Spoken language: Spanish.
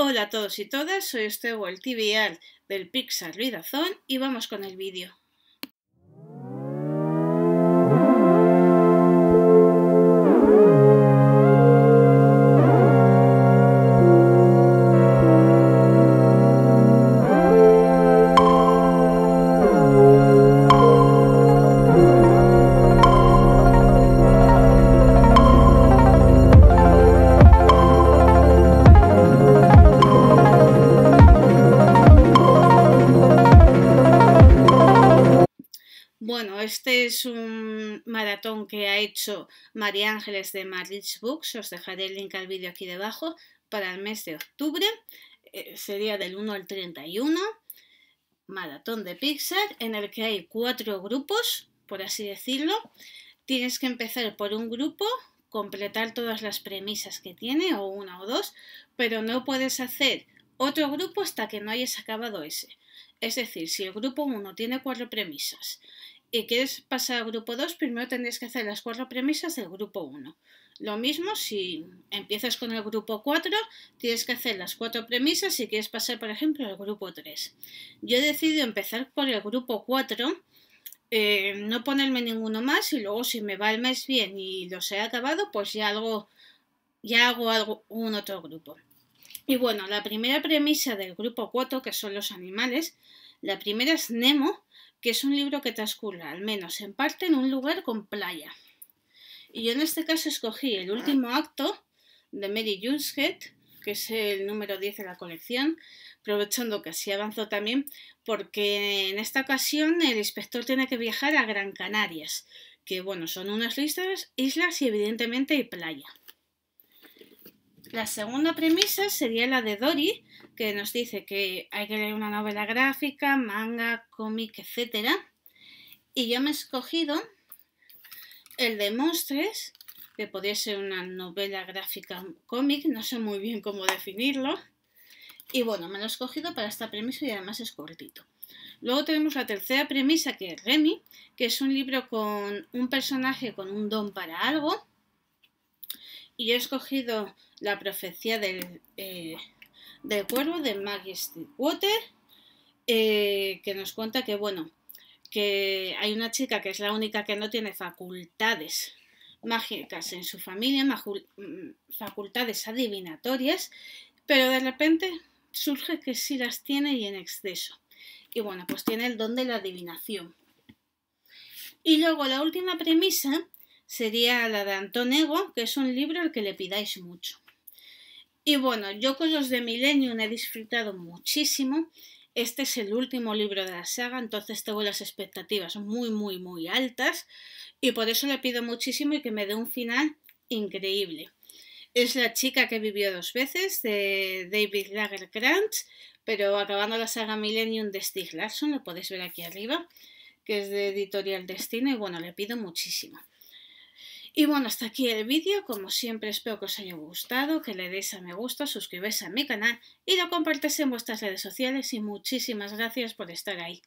Hola a todos y todas, soy el TBR del Pixar Vidazón y vamos con el vídeo. Bueno, este es un maratón que ha hecho María Ángeles de Marich Books. Os dejaré el link al vídeo aquí debajo para el mes de octubre. Eh, sería del 1 al 31. Maratón de Pixar en el que hay cuatro grupos, por así decirlo. Tienes que empezar por un grupo, completar todas las premisas que tiene, o una o dos, pero no puedes hacer otro grupo hasta que no hayas acabado ese. Es decir, si el grupo 1 tiene cuatro premisas y quieres pasar al grupo 2, primero tendrías que hacer las cuatro premisas del grupo 1. Lo mismo si empiezas con el grupo 4, tienes que hacer las cuatro premisas si quieres pasar, por ejemplo, al grupo 3. Yo he decidido empezar por el grupo 4, eh, no ponerme ninguno más y luego si me va el mes bien y los he acabado, pues ya hago, ya hago un otro grupo. Y bueno, la primera premisa del grupo 4, que son los animales, la primera es Nemo, que es un libro que transcurre al menos en parte, en un lugar con playa. Y yo en este caso escogí el último ah. acto de Mary Junshead, que es el número 10 de la colección, aprovechando que así avanzó también, porque en esta ocasión el inspector tiene que viajar a Gran Canarias, que bueno, son unas listas, islas y evidentemente hay playa. La segunda premisa sería la de Dory, que nos dice que hay que leer una novela gráfica, manga, cómic, etc. Y yo me he escogido el de Monstres, que podría ser una novela gráfica cómic, no sé muy bien cómo definirlo. Y bueno, me lo he escogido para esta premisa y además es cortito. Luego tenemos la tercera premisa que es Remy, que es un libro con un personaje con un don para algo y he escogido la profecía del, eh, cuervo de Maggie Water, eh, que nos cuenta que, bueno, que hay una chica que es la única que no tiene facultades mágicas en su familia, mm, facultades adivinatorias, pero de repente surge que sí las tiene y en exceso. Y bueno, pues tiene el don de la adivinación. Y luego la última premisa sería la de Ego que es un libro al que le pidáis mucho. Y bueno, yo con los de Millennium he disfrutado muchísimo. Este es el último libro de la saga, entonces tengo las expectativas muy, muy, muy altas y por eso le pido muchísimo y que me dé un final increíble. Es la chica que vivió dos veces de David Lagerkrantz, pero acabando la saga Millennium de Stig Larson, lo podéis ver aquí arriba, que es de Editorial Destino y bueno, le pido muchísimo. Y bueno, hasta aquí el vídeo, como siempre espero que os haya gustado, que le deis a me gusta, suscribáis a mi canal y lo compartáis en vuestras redes sociales y muchísimas gracias por estar ahí.